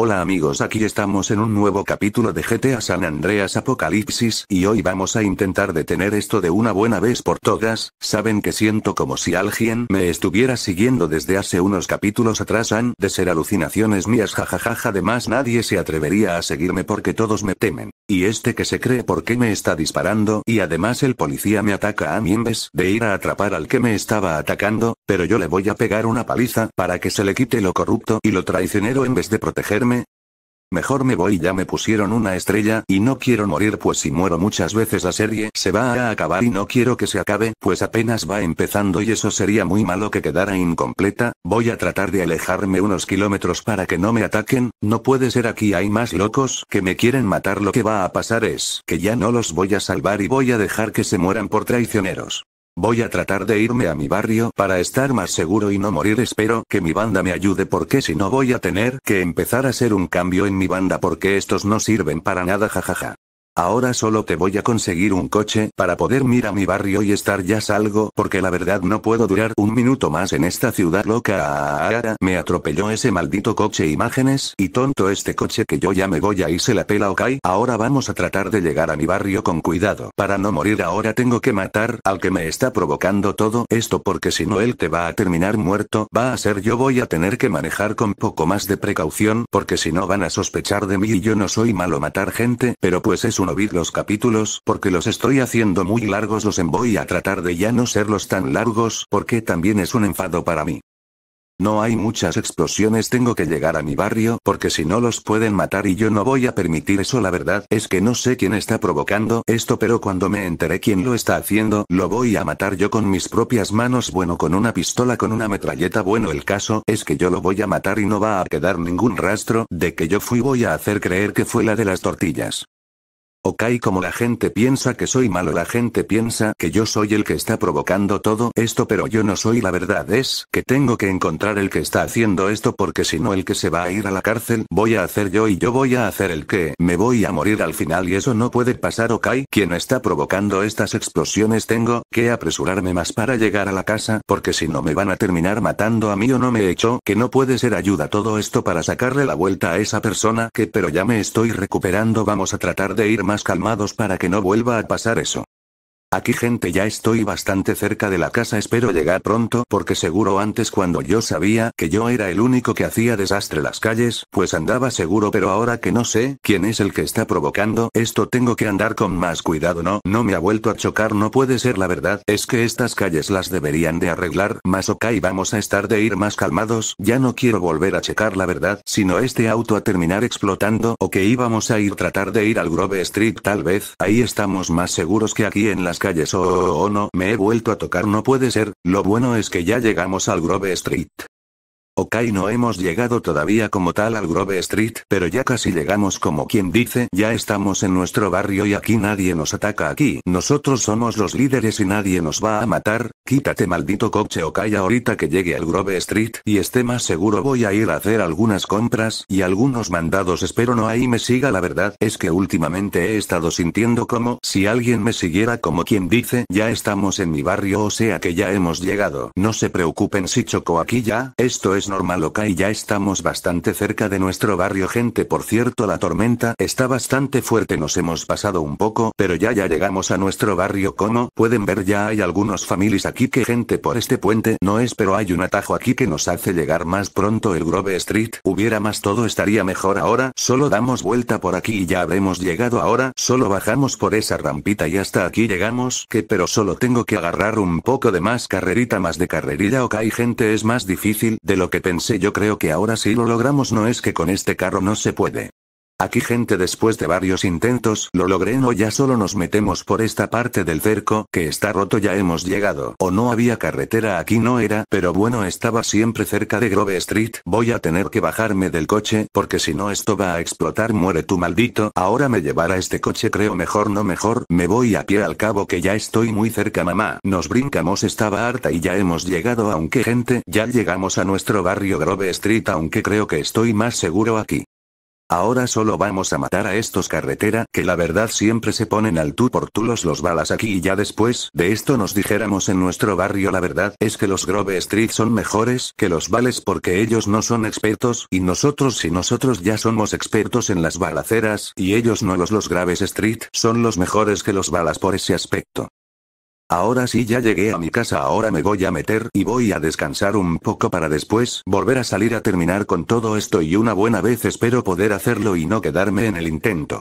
Hola amigos aquí estamos en un nuevo capítulo de GTA San Andreas Apocalipsis y hoy vamos a intentar detener esto de una buena vez por todas, saben que siento como si alguien me estuviera siguiendo desde hace unos capítulos atrás han de ser alucinaciones mías jajajaja además nadie se atrevería a seguirme porque todos me temen. Y este que se cree porque me está disparando y además el policía me ataca a mí en vez de ir a atrapar al que me estaba atacando, pero yo le voy a pegar una paliza para que se le quite lo corrupto y lo traicionero en vez de protegerme Mejor me voy ya me pusieron una estrella y no quiero morir pues si muero muchas veces la serie se va a acabar y no quiero que se acabe pues apenas va empezando y eso sería muy malo que quedara incompleta, voy a tratar de alejarme unos kilómetros para que no me ataquen, no puede ser aquí hay más locos que me quieren matar lo que va a pasar es que ya no los voy a salvar y voy a dejar que se mueran por traicioneros. Voy a tratar de irme a mi barrio para estar más seguro y no morir. Espero que mi banda me ayude porque si no voy a tener que empezar a hacer un cambio en mi banda porque estos no sirven para nada jajaja. Ahora solo te voy a conseguir un coche para poder mirar a mi barrio y estar ya salgo porque la verdad no puedo durar un minuto más en esta ciudad loca. Me atropelló ese maldito coche imágenes y tonto este coche que yo ya me voy a se la pela ok. Ahora vamos a tratar de llegar a mi barrio con cuidado. Para no morir ahora tengo que matar al que me está provocando todo esto porque si no él te va a terminar muerto. Va a ser yo voy a tener que manejar con poco más de precaución porque si no van a sospechar de mí y yo no soy malo matar gente pero pues es un oír los capítulos porque los estoy haciendo muy largos los en voy a tratar de ya no serlos tan largos porque también es un enfado para mí. No hay muchas explosiones, tengo que llegar a mi barrio porque si no los pueden matar y yo no voy a permitir eso. La verdad es que no sé quién está provocando esto, pero cuando me enteré quién lo está haciendo, lo voy a matar yo con mis propias manos. Bueno, con una pistola, con una metralleta. Bueno, el caso es que yo lo voy a matar y no va a quedar ningún rastro de que yo fui. Voy a hacer creer que fue la de las tortillas. Ok como la gente piensa que soy malo la gente piensa que yo soy el que está provocando todo esto pero yo no soy la verdad es que tengo que encontrar el que está haciendo esto porque si no el que se va a ir a la cárcel voy a hacer yo y yo voy a hacer el que me voy a morir al final y eso no puede pasar ok quien está provocando estas explosiones tengo que apresurarme más para llegar a la casa porque si no me van a terminar matando a mí o no me echo que no puede ser ayuda todo esto para sacarle la vuelta a esa persona que pero ya me estoy recuperando vamos a tratar de ir más calmados para que no vuelva a pasar eso. Aquí gente ya estoy bastante cerca de la casa espero llegar pronto porque seguro antes cuando yo sabía que yo era el único que hacía desastre las calles, pues andaba seguro pero ahora que no sé quién es el que está provocando esto tengo que andar con más cuidado no, no me ha vuelto a chocar no puede ser la verdad, es que estas calles las deberían de arreglar, más ok vamos a estar de ir más calmados, ya no quiero volver a checar la verdad, sino este auto a terminar explotando o que íbamos a ir tratar de ir al Grove Street tal vez, ahí estamos más seguros que aquí en las calles. o oh, oh, oh, no, me he vuelto a tocar. No puede ser, lo bueno es que ya llegamos al Grove Street. Ok no hemos llegado todavía como tal al Grove Street, pero ya casi llegamos como quien dice, ya estamos en nuestro barrio y aquí nadie nos ataca aquí, nosotros somos los líderes y nadie nos va a matar, quítate maldito coche Ok ahorita que llegue al Grove Street y esté más seguro voy a ir a hacer algunas compras y algunos mandados espero no ahí me siga la verdad es que últimamente he estado sintiendo como si alguien me siguiera como quien dice, ya estamos en mi barrio o sea que ya hemos llegado, no se preocupen si choco aquí ya, esto es normal ok ya estamos bastante cerca de nuestro barrio gente por cierto la tormenta está bastante fuerte nos hemos pasado un poco pero ya ya llegamos a nuestro barrio como pueden ver ya hay algunos families aquí que gente por este puente no es pero hay un atajo aquí que nos hace llegar más pronto el Grove Street hubiera más todo estaría mejor ahora solo damos vuelta por aquí y ya habremos llegado ahora solo bajamos por esa rampita y hasta aquí llegamos que pero solo tengo que agarrar un poco de más carrerita más de carrerilla ok gente es más difícil de lo que pensé yo creo que ahora sí lo logramos no es que con este carro no se puede. Aquí gente después de varios intentos lo logré no ya solo nos metemos por esta parte del cerco que está roto ya hemos llegado o no había carretera aquí no era pero bueno estaba siempre cerca de Grove Street voy a tener que bajarme del coche porque si no esto va a explotar muere tu maldito ahora me llevará este coche creo mejor no mejor me voy a pie al cabo que ya estoy muy cerca mamá nos brincamos estaba harta y ya hemos llegado aunque gente ya llegamos a nuestro barrio Grove Street aunque creo que estoy más seguro aquí Ahora solo vamos a matar a estos carretera que la verdad siempre se ponen al tú por tú los los balas aquí y ya después de esto nos dijéramos en nuestro barrio la verdad es que los Grove Street son mejores que los vales porque ellos no son expertos y nosotros si nosotros ya somos expertos en las balaceras y ellos no los los graves Street son los mejores que los balas por ese aspecto. Ahora sí ya llegué a mi casa, ahora me voy a meter y voy a descansar un poco para después volver a salir a terminar con todo esto y una buena vez espero poder hacerlo y no quedarme en el intento.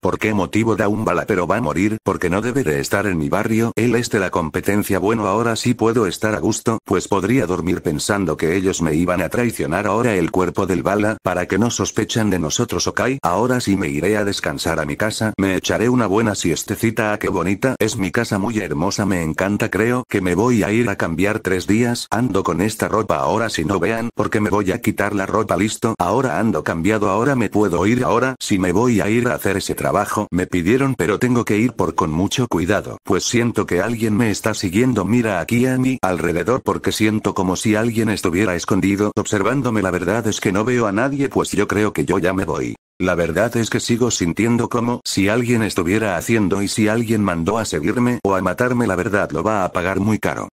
¿Por qué motivo da un bala pero va a morir porque no debe de estar en mi barrio? Él este la competencia bueno ahora sí puedo estar a gusto pues podría dormir pensando que ellos me iban a traicionar ahora el cuerpo del bala para que no sospechan de nosotros ok ahora sí me iré a descansar a mi casa me echaré una buena siestecita a ah, qué bonita es mi casa muy hermosa me encanta creo que me voy a ir a cambiar tres días ando con esta ropa ahora si no vean porque me voy a quitar la ropa listo ahora ando cambiado ahora me puedo ir ahora si me voy a ir a hacer ese trabajo abajo me pidieron pero tengo que ir por con mucho cuidado, pues siento que alguien me está siguiendo mira aquí a mí alrededor porque siento como si alguien estuviera escondido observándome la verdad es que no veo a nadie pues yo creo que yo ya me voy. La verdad es que sigo sintiendo como si alguien estuviera haciendo y si alguien mandó a seguirme o a matarme la verdad lo va a pagar muy caro.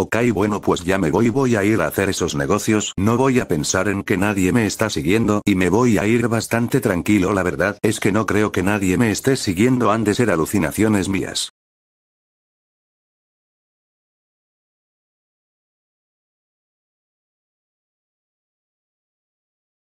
Ok bueno pues ya me voy voy a ir a hacer esos negocios, no voy a pensar en que nadie me está siguiendo y me voy a ir bastante tranquilo la verdad es que no creo que nadie me esté siguiendo han de ser alucinaciones mías.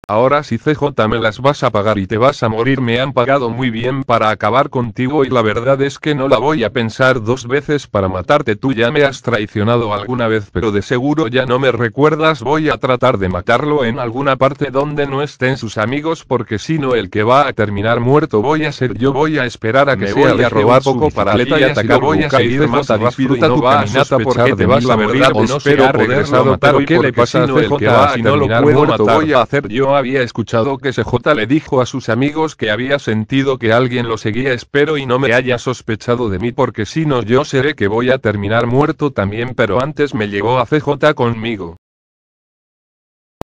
Ahora si CJ me las vas a pagar y te vas a morir me han pagado muy bien para acabar contigo y la verdad es que no la voy a pensar dos veces para matarte tú ya me has traicionado alguna vez pero de seguro ya no me recuerdas voy a tratar de matarlo en alguna parte donde no estén sus amigos porque si no el que va a terminar muerto voy a ser yo voy a esperar a que voy a robar poco para y atacar voy a seguir más a va tu caminata porque te vas a morir o no espero regresado pero qué le pasa a CJ si no lo puedo matar voy a hacer yo había escuchado que CJ le dijo a sus amigos que había sentido que alguien lo seguía espero y no me haya sospechado de mí porque si no yo seré que voy a terminar muerto también pero antes me llevó a CJ conmigo.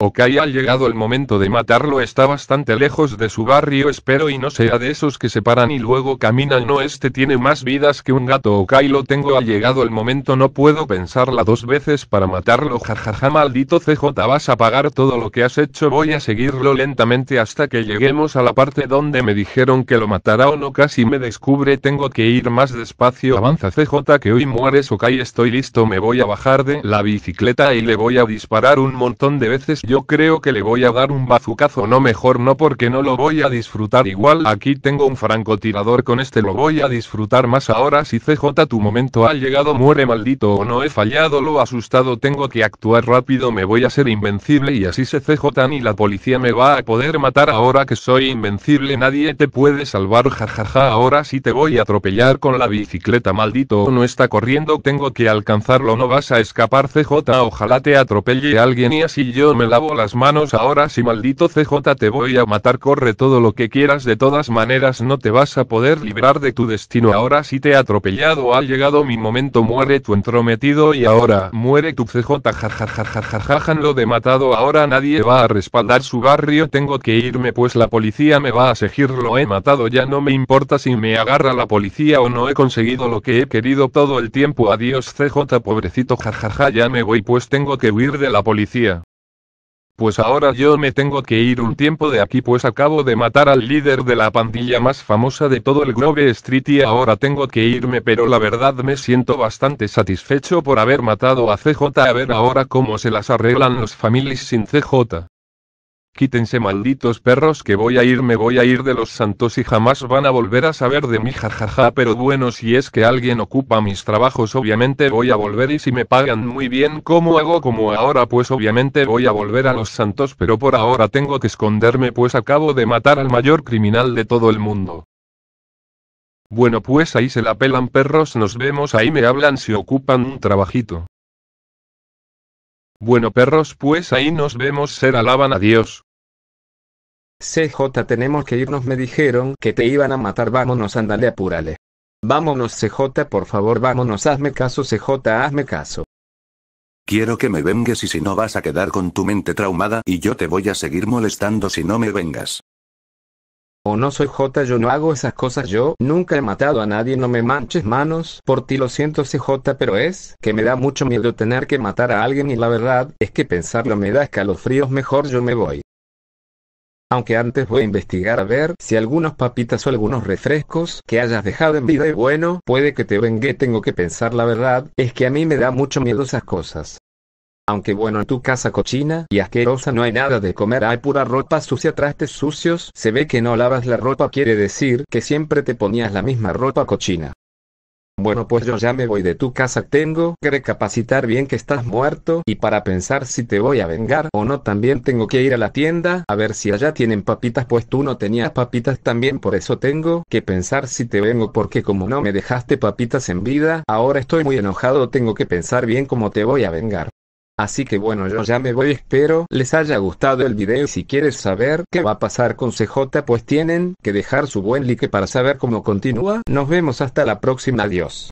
Ok, ha llegado el momento de matarlo, está bastante lejos de su barrio, espero y no sea de esos que se paran y luego caminan, no, este tiene más vidas que un gato, ok, lo tengo, ha llegado el momento, no puedo pensarla dos veces para matarlo, jajaja, maldito CJ, vas a pagar todo lo que has hecho, voy a seguirlo lentamente hasta que lleguemos a la parte donde me dijeron que lo matará o no, casi me descubre, tengo que ir más despacio, avanza CJ, que hoy mueres, ok, estoy listo, me voy a bajar de la bicicleta y le voy a disparar un montón de veces, yo creo que le voy a dar un bazucazo, no mejor no porque no lo voy a disfrutar igual. Aquí tengo un francotirador con este lo voy a disfrutar más ahora si CJ tu momento ha llegado muere maldito o no he fallado lo asustado tengo que actuar rápido me voy a ser invencible y así se CJ ni la policía me va a poder matar ahora que soy invencible nadie te puede salvar jajaja ahora sí te voy a atropellar con la bicicleta maldito o no está corriendo tengo que alcanzarlo no vas a escapar CJ ojalá te atropelle alguien y así yo me la lavo las manos ahora si maldito CJ te voy a matar corre todo lo que quieras de todas maneras no te vas a poder librar de tu destino ahora si te he atropellado ha llegado mi momento muere tu entrometido y ahora muere tu CJ jajajajajajaja lo de matado ahora nadie va a respaldar su barrio tengo que irme pues la policía me va a seguir lo he matado ya no me importa si me agarra la policía o no he conseguido lo que he querido todo el tiempo adiós CJ pobrecito jajaja ya me voy pues tengo que huir de la policía pues ahora yo me tengo que ir un tiempo de aquí pues acabo de matar al líder de la pandilla más famosa de todo el Grove Street y ahora tengo que irme pero la verdad me siento bastante satisfecho por haber matado a CJ a ver ahora cómo se las arreglan los families sin CJ. Quítense malditos perros que voy a ir, me voy a ir de los santos y jamás van a volver a saber de mí, jajaja. Pero bueno, si es que alguien ocupa mis trabajos, obviamente voy a volver y si me pagan muy bien, como hago como ahora? Pues obviamente voy a volver a los santos, pero por ahora tengo que esconderme, pues acabo de matar al mayor criminal de todo el mundo. Bueno, pues ahí se la pelan perros, nos vemos, ahí me hablan si ocupan un trabajito. Bueno perros, pues ahí nos vemos, ser alaban a Dios. CJ tenemos que irnos me dijeron que te iban a matar vámonos andale apúrale. Vámonos CJ por favor vámonos hazme caso CJ hazme caso. Quiero que me vengues y si no vas a quedar con tu mente traumada y yo te voy a seguir molestando si no me vengas. O no soy J, yo no hago esas cosas, yo nunca he matado a nadie, no me manches manos, por ti lo siento CJ, pero es que me da mucho miedo tener que matar a alguien y la verdad es que pensarlo me da escalofríos, mejor yo me voy aunque antes voy a investigar a ver si algunos papitas o algunos refrescos que hayas dejado en vida y bueno, puede que te vengue, tengo que pensar la verdad, es que a mí me da mucho miedo esas cosas. Aunque bueno, en tu casa cochina y asquerosa no hay nada de comer, hay pura ropa sucia, trastes sucios, se ve que no lavas la ropa, quiere decir que siempre te ponías la misma ropa cochina. Bueno, pues yo ya me voy de tu casa. Tengo que recapacitar bien que estás muerto y para pensar si te voy a vengar o no. También tengo que ir a la tienda a ver si allá tienen papitas, pues tú no tenías papitas también. Por eso tengo que pensar si te vengo, porque como no me dejaste papitas en vida, ahora estoy muy enojado. Tengo que pensar bien cómo te voy a vengar. Así que bueno yo ya me voy espero les haya gustado el video si quieres saber qué va a pasar con CJ pues tienen que dejar su buen like para saber cómo continúa, nos vemos hasta la próxima adiós.